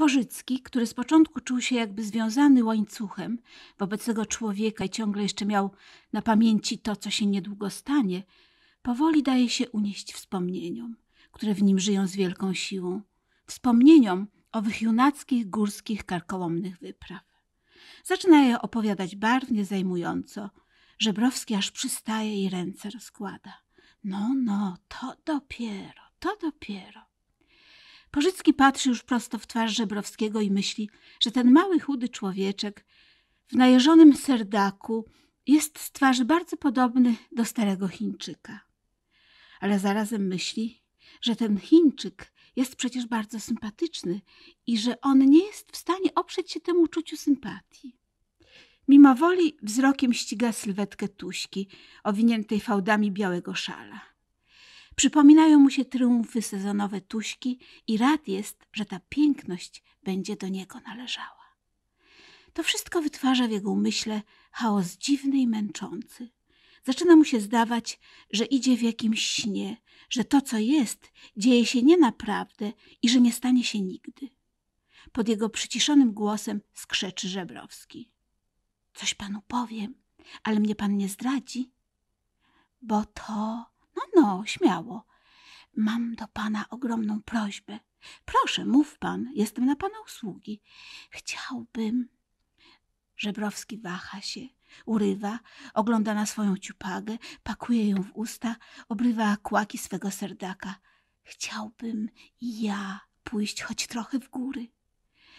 Pożycki, który z początku czuł się jakby związany łańcuchem wobec tego człowieka i ciągle jeszcze miał na pamięci to, co się niedługo stanie, powoli daje się unieść wspomnieniom, które w nim żyją z wielką siłą. Wspomnieniom owych junackich, górskich, karkołomnych wypraw. Zaczyna je opowiadać barwnie, zajmująco. Żebrowski aż przystaje i ręce rozkłada. No, no, to dopiero, to dopiero. Korzycki patrzy już prosto w twarz Żebrowskiego i myśli, że ten mały, chudy człowieczek w najeżonym serdaku jest z twarzy bardzo podobny do starego Chińczyka. Ale zarazem myśli, że ten Chińczyk jest przecież bardzo sympatyczny i że on nie jest w stanie oprzeć się temu uczuciu sympatii. Mimo woli wzrokiem ściga sylwetkę Tuśki, owiniętej fałdami białego szala. Przypominają mu się triumfy sezonowe Tuśki i rad jest, że ta piękność będzie do niego należała. To wszystko wytwarza w jego umyśle chaos dziwny i męczący. Zaczyna mu się zdawać, że idzie w jakimś śnie, że to, co jest, dzieje się nie naprawdę i że nie stanie się nigdy. Pod jego przyciszonym głosem skrzeczy Żebrowski. Coś panu powiem, ale mnie pan nie zdradzi, bo to no, no, śmiało. Mam do pana ogromną prośbę. Proszę, mów pan, jestem na pana usługi. Chciałbym. Żebrowski waha się, urywa, ogląda na swoją ciupagę, pakuje ją w usta, obrywa kłaki swego serdaka. Chciałbym ja pójść choć trochę w góry.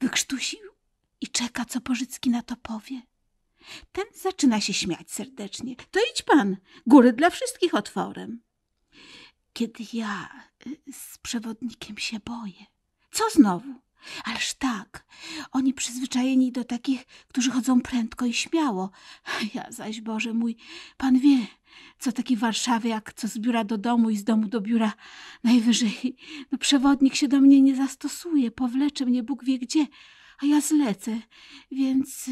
Wykrztusił i czeka, co Pożycki na to powie. Ten zaczyna się śmiać serdecznie. To idź pan, góry dla wszystkich otworem. Kiedy ja y, z przewodnikiem się boję. Co znowu? Ależ tak, oni przyzwyczajeni do takich, którzy chodzą prędko i śmiało. Ja zaś, Boże mój, pan wie, co taki jak co z biura do domu i z domu do biura najwyżej. No, przewodnik się do mnie nie zastosuje, powlecze mnie Bóg wie gdzie, a ja zlecę, więc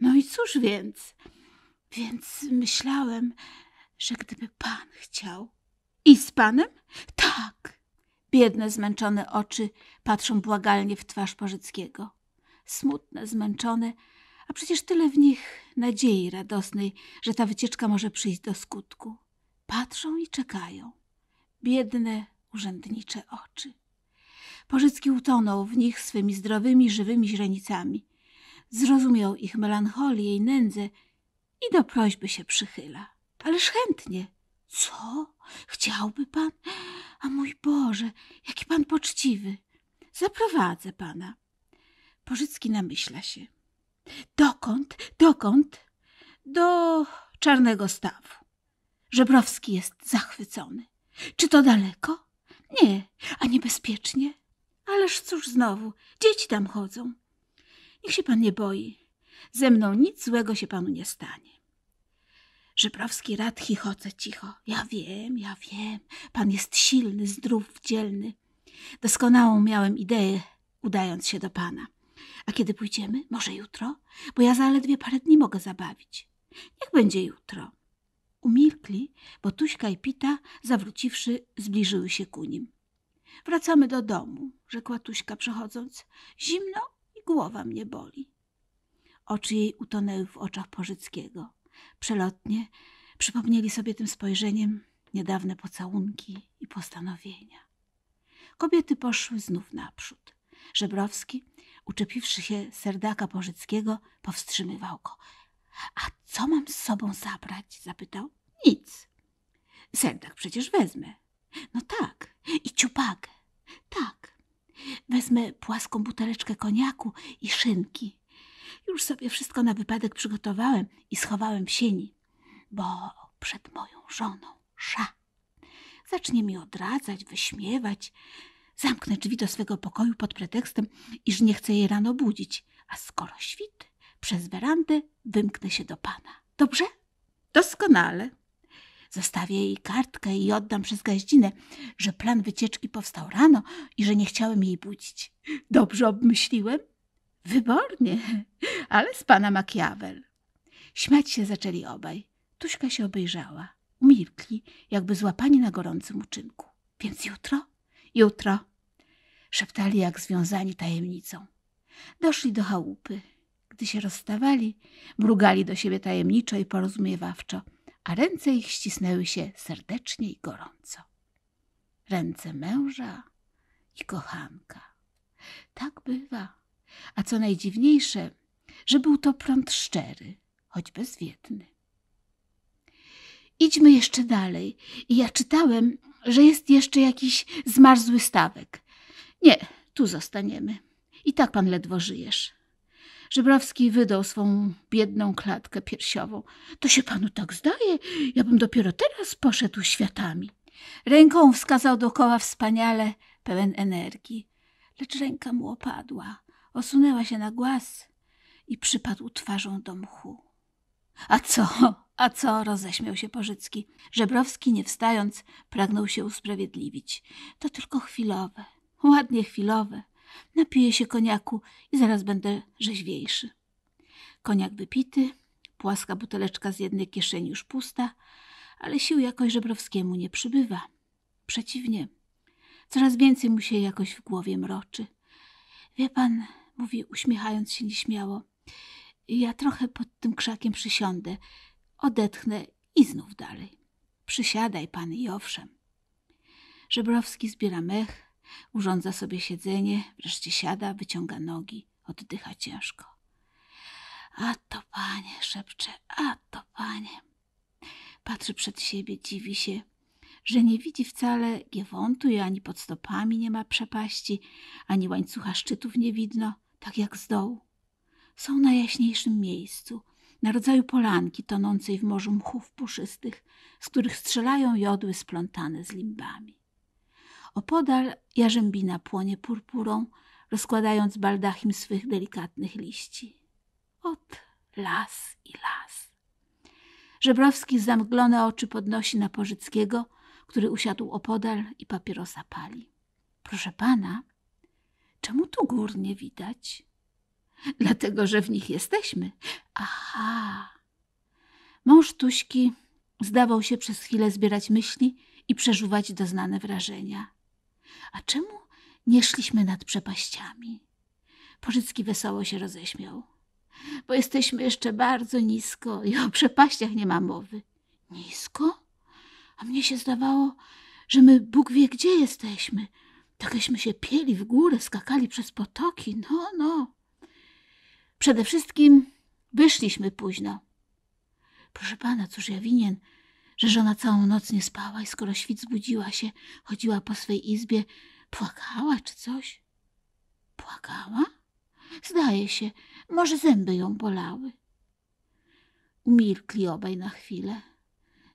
no i cóż więc? Więc myślałem, że gdyby pan chciał. I z panem? Tak. Biedne, zmęczone oczy patrzą błagalnie w twarz Pożyckiego. Smutne, zmęczone, a przecież tyle w nich nadziei radosnej, że ta wycieczka może przyjść do skutku. Patrzą i czekają. Biedne, urzędnicze oczy. Pożycki utonął w nich swymi zdrowymi, żywymi źrenicami zrozumiał ich melancholię i nędzę i do prośby się przychyla. Ależ chętnie. Co? Chciałby pan? A mój Boże, jaki pan poczciwy. Zaprowadzę pana. Pożycki namyśla się. Dokąd? Dokąd? Do Czarnego Stawu. Żebrowski jest zachwycony. Czy to daleko? Nie, a niebezpiecznie. Ależ cóż znowu, dzieci tam chodzą. Niech się pan nie boi. Ze mną nic złego się panu nie stanie. Żebrowski rad chichoce cicho. Ja wiem, ja wiem. Pan jest silny, zdrów, dzielny. Doskonałą miałem ideę, udając się do pana. A kiedy pójdziemy? Może jutro? Bo ja zaledwie parę dni mogę zabawić. Niech będzie jutro. Umilkli, bo Tuśka i Pita, zawróciwszy, zbliżyły się ku nim. Wracamy do domu, rzekła Tuśka przechodząc. Zimno i głowa mnie boli. Oczy jej utonęły w oczach Pożyckiego. Przelotnie przypomnieli sobie tym spojrzeniem niedawne pocałunki i postanowienia. Kobiety poszły znów naprzód. Żebrowski, uczepiwszy się serdaka Pożyckiego, powstrzymywał go. A co mam z sobą zabrać? zapytał. Nic. Serdak przecież wezmę. No tak. I ciupakę. Tak. Wezmę płaską buteleczkę koniaku i szynki. Już sobie wszystko na wypadek przygotowałem i schowałem w sieni, bo przed moją żoną sza. Zacznie mi odradzać, wyśmiewać. Zamknę drzwi do swego pokoju pod pretekstem, iż nie chcę jej rano budzić, a skoro świt, przez werandę wymknę się do pana. Dobrze? Doskonale. Zostawię jej kartkę i oddam przez gaździnę, że plan wycieczki powstał rano i że nie chciałem jej budzić. Dobrze obmyśliłem? Wybornie, ale z pana Makiawel. Śmiać się zaczęli obaj. Tuśka się obejrzała. Umilkli, jakby złapani na gorącym uczynku. Więc jutro? Jutro. Szeptali jak związani tajemnicą. Doszli do chałupy. Gdy się rozstawali, mrugali do siebie tajemniczo i porozumiewawczo – a ręce ich ścisnęły się serdecznie i gorąco. Ręce męża i kochanka. Tak bywa. A co najdziwniejsze, że był to prąd szczery, choć bezwiedny. Idźmy jeszcze dalej. I ja czytałem, że jest jeszcze jakiś zmarzły stawek. Nie, tu zostaniemy. I tak pan ledwo żyjesz. Żebrowski wydał swą biedną klatkę piersiową. To się panu tak zdaje? Ja bym dopiero teraz poszedł światami. Ręką wskazał dokoła wspaniale, pełen energii. Lecz ręka mu opadła, osunęła się na głaz i przypadł twarzą do mchu. A co? A co? roześmiał się Pożycki. Żebrowski, nie wstając, pragnął się usprawiedliwić. To tylko chwilowe, ładnie chwilowe napiję się koniaku i zaraz będę rzeźwiejszy. Koniak wypity, płaska buteleczka z jednej kieszeni już pusta, ale sił jakoś Żebrowskiemu nie przybywa. Przeciwnie, coraz więcej mu się jakoś w głowie mroczy. Wie pan, mówi uśmiechając się nieśmiało, ja trochę pod tym krzakiem przysiądę, odetchnę i znów dalej. Przysiadaj pan i owszem. Żebrowski zbiera mech, Urządza sobie siedzenie, wreszcie siada, wyciąga nogi, oddycha ciężko. A to panie, szepcze, a to panie. Patrzy przed siebie, dziwi się, że nie widzi wcale giewontu i ani pod stopami nie ma przepaści, ani łańcucha szczytów nie widno, tak jak z dołu. Są na jaśniejszym miejscu, na rodzaju polanki tonącej w morzu mchów puszystych, z których strzelają jodły splątane z limbami. Opodal jarzębina płonie purpurą, rozkładając baldachim swych delikatnych liści. Ot, las i las. Żebrowski zamglone oczy podnosi na Pożyckiego, który usiadł opodal i papierosa pali. Proszę pana, czemu tu gór nie widać? Dlatego, że w nich jesteśmy. Aha. Mąż Tuśki zdawał się przez chwilę zbierać myśli i przeżuwać doznane wrażenia. A czemu nie szliśmy nad przepaściami? Pożycki wesoło się roześmiał. Bo jesteśmy jeszcze bardzo nisko i o przepaściach nie ma mowy. Nisko? A mnie się zdawało, że my Bóg wie gdzie jesteśmy. Takeśmy się pieli w górę, skakali przez potoki. No, no. Przede wszystkim wyszliśmy późno. Proszę pana, cóż ja winien, że żona całą noc nie spała i skoro świt zbudziła się, chodziła po swej izbie, płakała czy coś? Płakała? Zdaje się, może zęby ją bolały. Umilkli obaj na chwilę.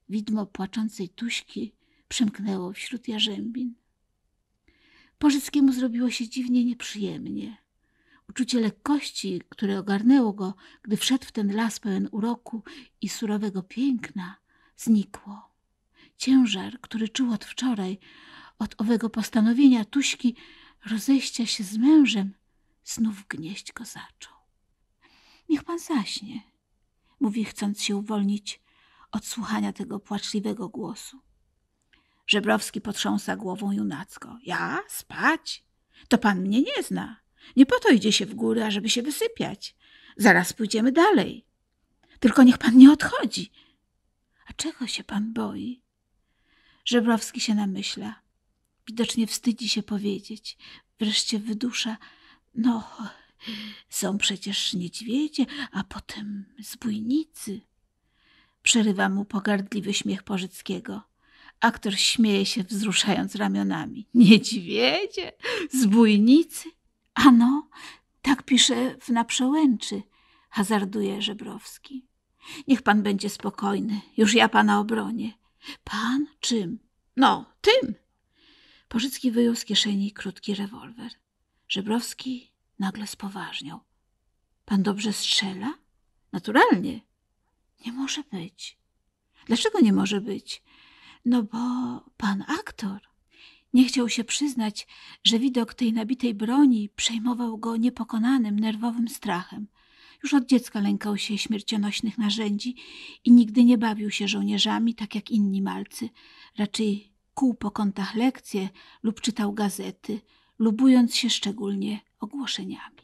Widmo płaczącej tuśki przemknęło wśród jarzębin. Pożyckiemu zrobiło się dziwnie nieprzyjemnie. Uczucie lekkości, które ogarnęło go, gdy wszedł w ten las pełen uroku i surowego piękna, znikło. Ciężar, który czuł od wczoraj, od owego postanowienia Tuśki rozejścia się z mężem, znów gnieść go zaczął. Niech pan zaśnie, mówi, chcąc się uwolnić od słuchania tego płaczliwego głosu. Żebrowski potrząsa głową junacko. Ja? Spać? To pan mnie nie zna. Nie po to idzie się w górę, ażeby się wysypiać. Zaraz pójdziemy dalej. Tylko niech pan nie odchodzi. A czego się pan boi? Żebrowski się namyśla. Widocznie wstydzi się powiedzieć. Wreszcie wydusza. No, są przecież niedźwiedzie, a potem zbójnicy. Przerywa mu pogardliwy śmiech Pożyckiego. Aktor śmieje się, wzruszając ramionami. Niedźwiedzie? Zbójnicy? Ano, tak pisze w Na Przełęczy, hazarduje Żebrowski. Niech pan będzie spokojny, już ja pana obronię. Pan czym? No, tym. Pożycki wyjął z kieszeni krótki rewolwer. Żebrowski nagle spoważniał. Pan dobrze strzela? Naturalnie. Nie może być. Dlaczego nie może być? No bo pan aktor. Nie chciał się przyznać, że widok tej nabitej broni przejmował go niepokonanym, nerwowym strachem. Już od dziecka lękał się śmiercionośnych narzędzi i nigdy nie bawił się żołnierzami tak jak inni malcy. Raczej kuł po kątach lekcje lub czytał gazety, lubując się szczególnie ogłoszeniami.